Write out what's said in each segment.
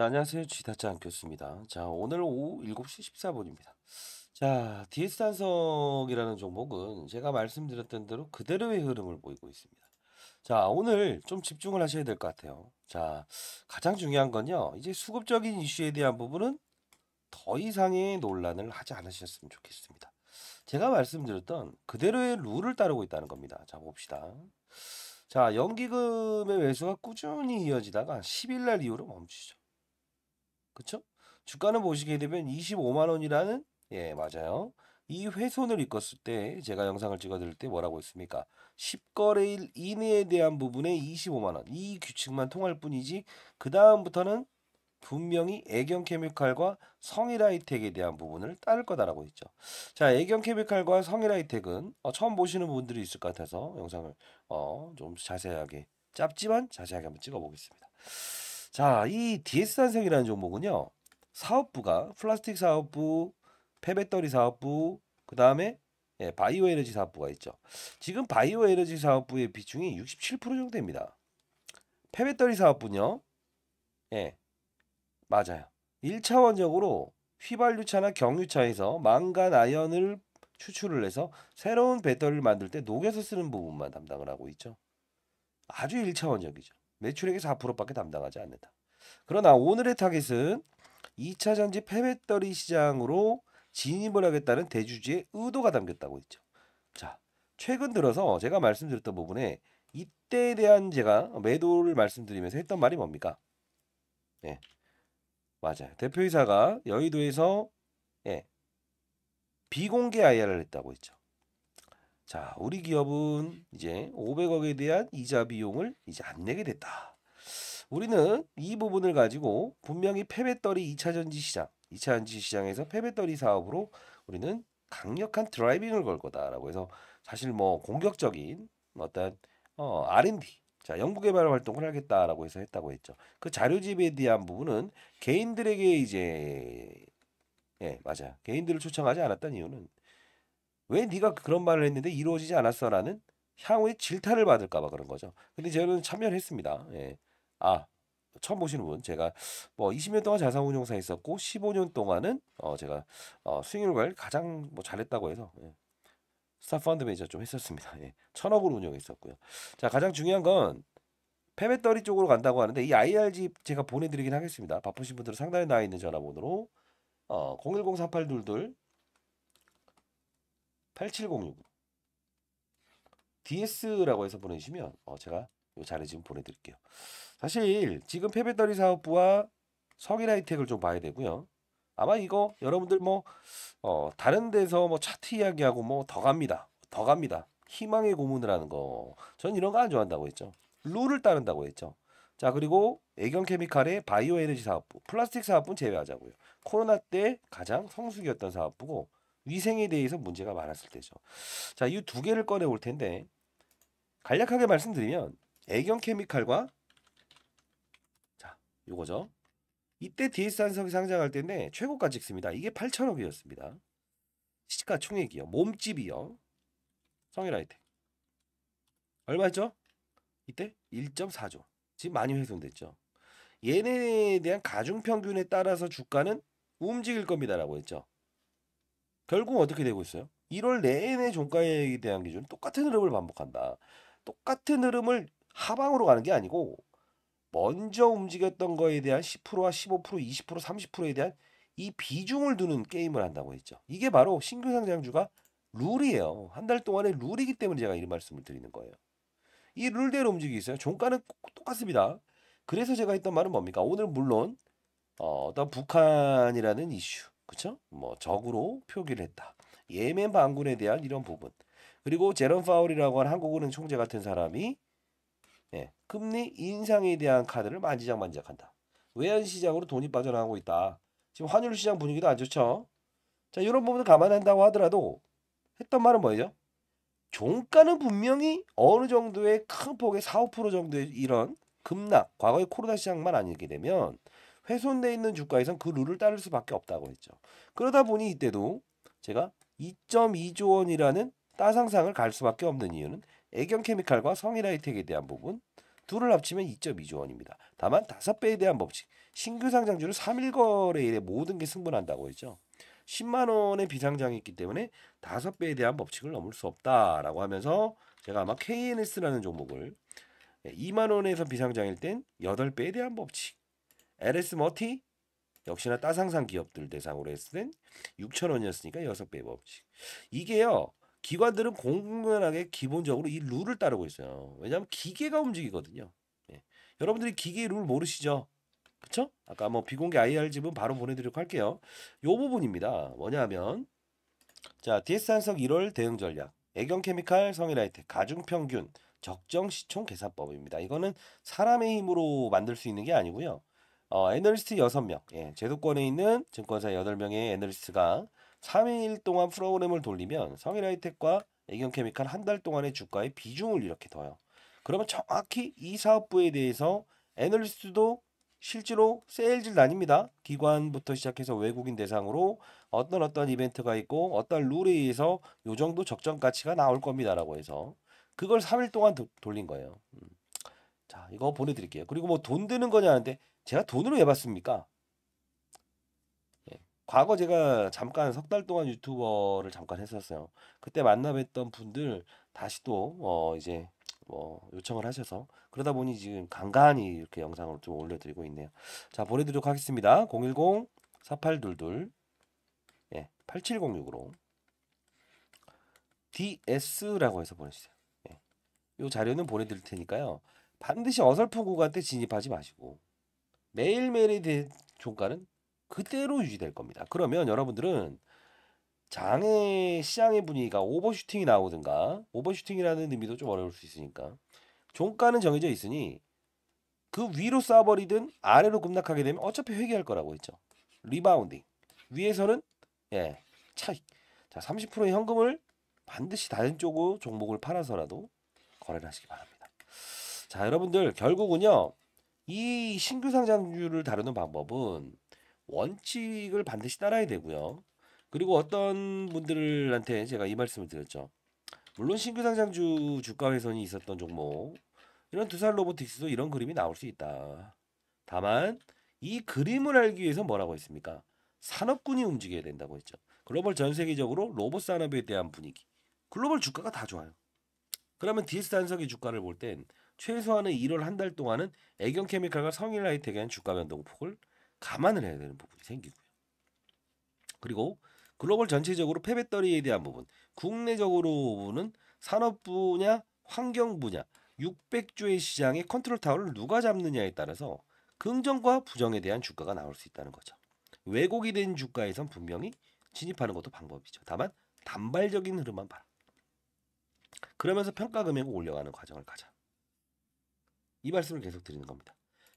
자, 네, 안녕하세요. 쥐닫지 않겠습니다. 자, 오늘 오후 7시 14분입니다. 자, DS 단석이라는 종목은 제가 말씀드렸던 대로 그대로의 흐름을 보이고 있습니다. 자, 오늘 좀 집중을 하셔야 될 것 같아요. 자, 가장 중요한 건요. 이제 수급적인 이슈에 대한 부분은 더 이상의 논란을 하지 않으셨으면 좋겠습니다. 제가 말씀드렸던 그대로의 룰을 따르고 있다는 겁니다. 자, 봅시다. 자, 연기금의 매수가 꾸준히 이어지다가 10일 날 이후로 멈추죠. 그렇죠? 주가는 보시게 되면 25만 원이라는 예 맞아요. 이 훼손을 입었을 때 제가 영상을 찍어드릴 때 뭐라고 했습니까? 10거래일 이내에 대한 부분에 25만 원이 규칙만 통할 뿐이지 그 다음부터는 분명히 애경 케미칼과 성일하이텍에 대한 부분을 따를 거다라고 했죠. 자, 애경 케미칼과 성일하이텍은 어, 처음 보시는 분들이 있을 것 같아서 영상을 어, 좀 자세하게 짧지만 자세하게 한번 찍어보겠습니다. 자, 이 DS 산성이라는 종목은요. 사업부가 플라스틱 사업부, 폐배터리 사업부, 그다음에 예, 바이오 에너지 사업부가 있죠. 지금 바이오 에너지 사업부의 비중이 67% 정도 됩니다. 폐배터리 사업부는요. 예. 맞아요. 1차원적으로 휘발유차나 경유차에서 망간 아연을 추출을 해서 새로운 배터리를 만들 때 녹여서 쓰는 부분만 담당을 하고 있죠. 아주 1차원적이죠. 매출액의 4%밖에 담당하지 않는다. 그러나 오늘의 타겟은 2차 전지 폐배터리 시장으로 진입을 하겠다는 대주주의 의도가 담겼다고 했죠. 자, 최근 들어서 제가 말씀드렸던 부분에 이때에 대한 제가 매도를 말씀드리면서 했던 말이 뭡니까? 예. 맞아요. 대표이사가 여의도에서 예. 비공개 IR을 했다고 했죠. 자, 우리 기업은 이제 500억에 대한 이자 비용을 이제 안 내게 됐다. 우리는 이 부분을 가지고 분명히 폐배터리 2차 전지 시장, 2차 전지 시장에서 폐배터리 사업으로 우리는 강력한 드라이빙을 걸 거다라고 해서 사실 뭐 공격적인 어떤 어, R&D 자 연구개발 활동을 하겠다라고 해서 했다고 했죠. 그 자료집에 대한 부분은 개인들에게 이제 예 맞아 개인들을 초청하지 않았던 이유는 왜 네가 그런 말을 했는데 이루어지지 않았어라는 향후에 질타를 받을까봐 그런 거죠. 근데 저는 참여를 했습니다. 예. 아 처음 보시는 분 제가 뭐 20년 동안 자산운용사 에 있었고 15년 동안은 어 제가 어 수익률 관리 가장 뭐 잘했다고 해서 예. 스타 펀드 매니저 좀 했었습니다. 예. 천억으로 운영했었고요. 자 가장 중요한 건패배떨리 쪽으로 간다고 하는데 이 IRG 제가 보내드리긴 하겠습니다. 바쁘신 분들은 상단에 나와 있는 전화번호로 어010-4822 8706 DS라고 해서 보내주시면 어, 제가 요 자료 지금 보내드릴게요. 사실 지금 폐배터리 사업부와 석일 하이텍을 좀 봐야 되고요. 아마 이거 여러분들 뭐 어, 다른 데서 뭐 차트 이야기하고 뭐 더 갑니다. 더 갑니다. 희망의 고문을 하는 거. 전 이런 거 안 좋아한다고 했죠. 룰을 따른다고 했죠. 자 그리고 애경케미칼의 바이오에너지 사업부, 플라스틱 사업부 는 제외하자고요. 코로나 때 가장 성숙이었던 사업부고 위생에 대해서 문제가 많았을 때죠. 자, 이 두 개를 꺼내 볼 텐데 간략하게 말씀드리면 애경 케미칼과 자, 요거죠. 이때 DS 한석이 상장할 때인데 최고가 찍습니다. 이게 8천억이었습니다. 시가총액이요. 몸집이요. 성일아이템. 얼마죠? 이때 1.4조. 지금 많이 훼손됐죠. 얘네에 대한 가중평균에 따라서 주가는 움직일 겁니다라고 했죠. 결국 어떻게 되고 있어요? 1월 내내 종가에 대한 기준 똑같은 흐름을 반복한다. 똑같은 흐름을 하방으로 가는 게 아니고 먼저 움직였던 거에 대한 10%와 15%, 20%, 30%에 대한 이 비중을 두는 게임을 한다고 했죠. 이게 바로 신규 상장주가 룰이에요. 한 달 동안의 룰이기 때문에 제가 이런 말씀을 드리는 거예요. 이 룰대로 움직이겠어요. 종가는 똑같습니다. 그래서 제가 했던 말은 뭡니까? 오늘 물론 어, 어떤 북한이라는 이슈 그렇죠? 뭐 적으로 표기를 했다. 예멘 반군에 대한 이런 부분. 그리고 제런 파울이라고 하는 한국은행 총재 같은 사람이 예, 금리 인상에 대한 카드를 만지작만지작한다. 외환 시장으로 돈이 빠져나가고 있다. 지금 환율 시장 분위기도 안 좋죠. 자, 이런 부분을 감안한다고 하더라도 했던 말은 뭐예요? 종가는 분명히 어느 정도의 큰 폭의 4, 5% 정도의 이런 급락, 과거의 코로나 시장만 아니게 되면 훼손돼 있는 주가에선 그 룰을 따를 수밖에 없다고 했죠. 그러다 보니 이때도 제가 2.2조 원이라는 따상상을 갈 수밖에 없는 이유는 애경케미칼과 성일하이텍에 대한 부분 둘을 합치면 2.2조 원입니다. 다만 5배에 대한 법칙 신규 상장주를 3일 거래일에 모든 게 승분한다고 했죠. 10만 원의 비상장이 있기 때문에 5배에 대한 법칙을 넘을 수 없다라고 하면서 제가 아마 KNS라는 종목을 2만 예, 원에서 비상장일 땐 8배에 대한 법칙 LS 머티 역시나 따상상 기업들 대상으로 했을 땐 6천 원이었으니까 6배 법칙. 이게요. 기관들은 공공연하게 기본적으로 이 룰을 따르고 있어요. 왜냐하면 기계가 움직이거든요. 예. 여러분들이 기계 룰 모르시죠? 그쵸? 아까 뭐 비공개 IR 집은 바로 보내드리도록 할게요. 요 부분입니다. 뭐냐면 자 DS 한석 1월 대응 전략 애경케미칼 성인아이텍 가중평균 적정시총 계산법입니다. 이거는 사람의 힘으로 만들 수 있는 게 아니고요. 어, 애널리스트 6명, 예, 제도권에 있는 증권사 8명의 애널리스트가 3일 동안 프로그램을 돌리면 성일 하이텍과 애경케미칼 한 달 동안의 주가의 비중을 이렇게 둬요. 그러면 정확히 이 사업부에 대해서 애널리스트도 실제로 세일즈 나뉩니다. 기관부터 시작해서 외국인 대상으로 어떤 어떤 이벤트가 있고 어떤 룰에 의해서 요 정도 적정 가치가 나올 겁니다라고 해서 그걸 3일 동안 도, 돌린 거예요. 음. 자, 이거 보내드릴게요. 그리고 뭐 돈 드는 거냐 하는데 제가 돈으로 왜 봤습니까? 예, 과거 제가 잠깐 석 달 동안 유튜버를 잠깐 했었어요. 그때 만나뵀던 분들 다시 또 어 이제 뭐 요청을 하셔서 그러다 보니 지금 간간히 이렇게 영상을 좀 올려드리고 있네요. 자 보내드리도록 하겠습니다. 010 4822 예, 8706으로 DS라고 해서 보내주세요. 예. 요 자료는 보내드릴 테니까요. 반드시 어설픈 구간 때 진입하지 마시고 매일매일의 대, 종가는 그대로 유지될 겁니다. 그러면 여러분들은 장의 시장의 분위기가 오버슈팅이 나오든가 오버슈팅이라는 의미도 좀 어려울 수 있으니까 종가는 정해져 있으니 그 위로 쌓아버리든 아래로 급락하게 되면 어차피 회귀할 거라고 했죠. 리바운딩 위에서는 예 차익 자 30%의 현금을 반드시 다른 쪽으로 종목을 팔아서라도 거래를 하시기 바랍니다. 자 여러분들 결국은요 이 신규 상장주를 다루는 방법은 원칙을 반드시 따라야 되고요. 그리고 어떤 분들한테 제가 이 말씀을 드렸죠. 물론 신규 상장주 주가 회선이 있었던 종목 이런 두산 로보틱스도 이런 그림이 나올 수 있다. 다만 이 그림을 알기 위해서 뭐라고 했습니까? 산업군이 움직여야 된다고 했죠. 글로벌 전 세계적으로 로봇 산업에 대한 분위기. 글로벌 주가가 다 좋아요. 그러면 디스 단석의 주가를 볼땐 최소한의 1월 한 달 동안은 애경케미칼과 성일라이트에 대한 주가 변동 폭을 감안을 해야 되는 부분이 생기고요. 그리고 글로벌 전체적으로 폐배터리에 대한 부분, 국내적으로는 산업 분야, 환경 분야 600조의 시장의 컨트롤 타워를 누가 잡느냐에 따라서 긍정과 부정에 대한 주가가 나올 수 있다는 거죠. 왜곡이 된 주가에선 분명히 진입하는 것도 방법이죠. 다만 단발적인 흐름만 봐라. 그러면서 평가 금액을 올려가는 과정을 가자. 이 말씀을 계속 드리는 겁니다.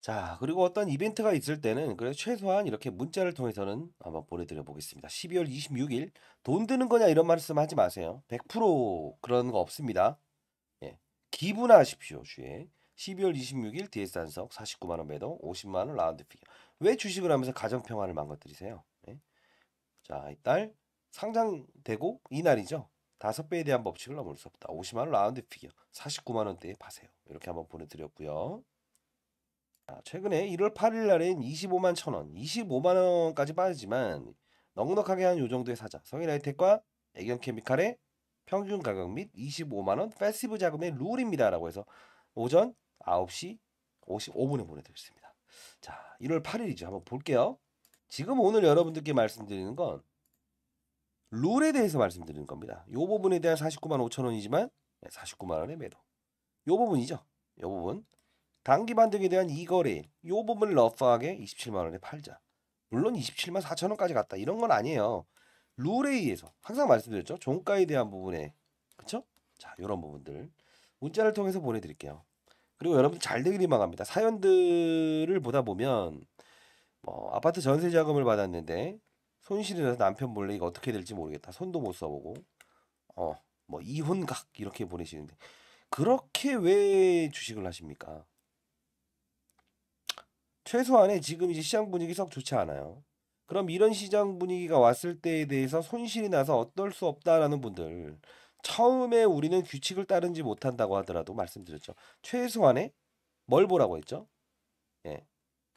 자, 그리고 어떤 이벤트가 있을 때는 그래서 최소한 이렇게 문자를 통해서는 한번 보내드려 보겠습니다. 12월 26일 돈 드는 거냐 이런 말씀 하지 마세요. 100% 그런 거 없습니다. 예, 기분하십시오 주에 12월 26일 DS 단석 49만 원 매도 50만 원 라운드 피겨. 왜 주식을 하면서 가정 평화를 망가뜨리세요? 예. 자, 이달 상장되고 이날이죠. 다섯 배에 대한 법칙을 넘을 수 없다. 50만 원 라운드 피겨. 49만 원대에 파세요. 이렇게 한번 보내드렸고요. 자, 최근에 1월 8일 날엔 25만 천 원, 25만 원까지 빠지지만 넉넉하게 한 요 정도에 사자. 성인아이텍과애견케미칼의 평균 가격 및 25만 원 패시브 자금의 룰입니다라고 해서 오전 9시 55분에 보내드렸습니다. 자, 1월 8일이죠. 한번 볼게요. 지금 오늘 여러분들께 말씀드리는 건 룰에 대해서 말씀드리는 겁니다. 이 부분에 대한 49만 5천 원이지만 49만 원의 매도. 이 부분이죠. 이 부분. 단기 반등에 대한 이거래일. 이 부분을 러프하게 27만 원에 팔자. 물론 27만 4천 원까지 갔다. 이런 건 아니에요. 룰에 의해서 항상 말씀드렸죠. 종가에 대한 부분에 그렇죠? 자, 이런 부분들 문자를 통해서 보내드릴게요. 그리고 여러분들 잘 되길 희망합니다. 사연들을 보다 보면 뭐 아파트 전세 자금을 받았는데 손실이 나서 남편 몰래 이거 어떻게 될지 모르겠다. 손도 못 써보고 어뭐 이혼각 이렇게 보내시는데 그렇게 왜 주식을 하십니까? 최소한의 지금 이제 시장 분위기 썩 좋지 않아요. 그럼 이런 시장 분위기가 왔을 때에 대해서 손실이 나서 어떨 수 없다라는 분들 처음에 우리는 규칙을 따르지 못한다고 하더라도 말씀드렸죠. 최소한의 뭘 보라고 했죠? 예.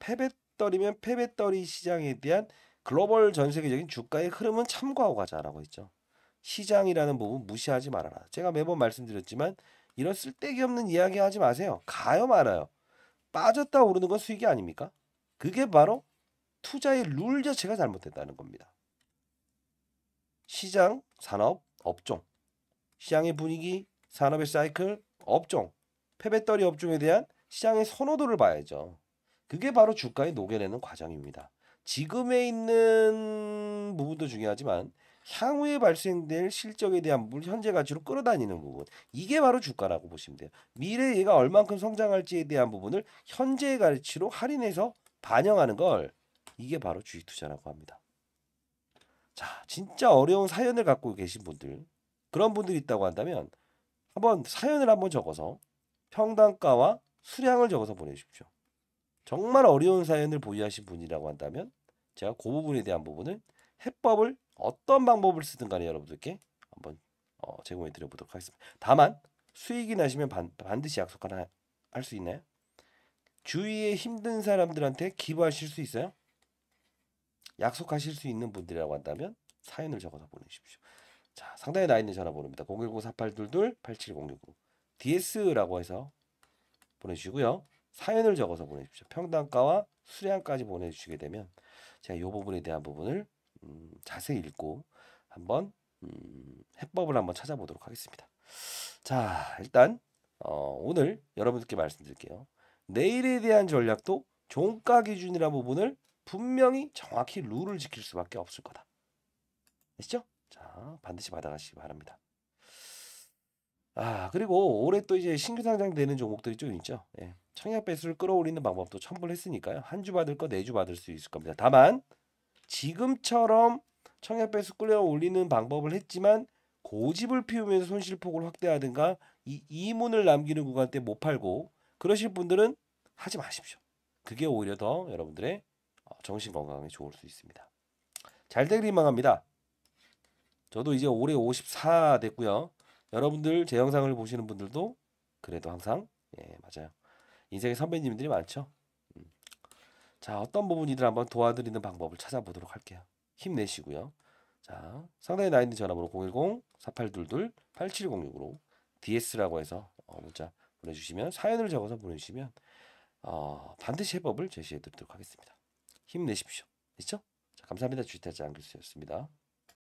패배떨이면 패배떨이 시장에 대한 글로벌 전 세계적인 주가의 흐름은 참고하고 가자라고 했죠. 시장이라는 부분 무시하지 말아라. 제가 매번 말씀드렸지만 이런 쓸데기 없는 이야기 하지 마세요. 가요 말아요. 빠졌다 오르는 건 수익이 아닙니까? 그게 바로 투자의 룰 자체가 잘못됐다는 겁니다. 시장, 산업, 업종. 시장의 분위기, 산업의 사이클, 업종. 패배터리 업종에 대한 시장의 선호도를 봐야죠. 그게 바로 주가에 녹여내는 과정입니다. 지금에 있는 부분도 중요하지만 향후에 발생될 실적에 대한 부 현재 가치로 끌어다니는 부분 이게 바로 주가라고 보시면 돼요. 미래에 얘가 얼만큼 성장할지에 대한 부분을 현재의 가치로 할인해서 반영하는 걸 이게 바로 주식 투자라고 합니다. 자, 진짜 어려운 사연을 갖고 계신 분들 그런 분들이 있다고 한다면 한번 사연을 한번 적어서 평당가와 수량을 적어서 보내주십시오. 정말 어려운 사연을 보유하신 분이라고 한다면 제가 그 부분에 대한 부분을 해법을 어떤 방법을 쓰든 간에 여러분들께 한번 어, 제공해 드려 보도록 하겠습니다. 다만 수익이 나시면 반, 반드시 약속 하나 할수 있나요? 주위에 힘든 사람들한테 기부하실 수 있어요? 약속하실 수 있는 분들이라고 한다면 사연을 적어서 보내십시오. 자, 상단에 나 있는 전화번호입니다. 0 1 0 4 8 2 2 8 7 0 6으 DS라고 해서 보내주시고요. 사연을 적어서 보내주십시오. 평단가와 수량까지 보내주시게 되면 제가 이 부분에 대한 부분을 음, 자세히 읽고 한번 음, 해법을 한번 찾아보도록 하겠습니다. 자 일단 어, 오늘 여러분들께 말씀드릴게요. 내일에 대한 전략도 종가 기준이라 부분을 분명히 정확히 룰을 지킬 수밖에 없을 거다. 아시죠? 자 반드시 받아가시기 바랍니다. 아 그리고 올해 또 이제 신규 상장되는 종목들이 좀 있죠. 예. 청약 배수를 끌어올리는 방법도 첨부를 했으니까요. 한 주 받을 거 네 주 받을 수 있을 겁니다. 다만 지금처럼 청약 배수 끌어올리는 방법을 했지만 고집을 피우면서 손실폭을 확대하든가 이 이문을 남기는 구간 때 못 팔고 그러실 분들은 하지 마십시오. 그게 오히려 더 여러분들의 어, 정신 건강에 좋을 수 있습니다. 잘 되길 희망합니다. 저도 이제 올해 54 됐고요. 여러분들 제 영상을 보시는 분들도 그래도 항상 예 맞아요. 인생의 선배님들이 많죠. 음. 자, 어떤 부분이든 한번 도와드리는 방법을 찾아보도록 할게요. 힘내시고요. 자, 상당히 나 있는 전화번호 010-4822-8706으로 DS라고 해서 어, 문자 보내주시면 사연을 적어서 보내주시면 어, 반드시 해법을 제시해드리도록 하겠습니다. 힘내십시오. 됐죠? 감사합니다. 주식대장 교수였습니다.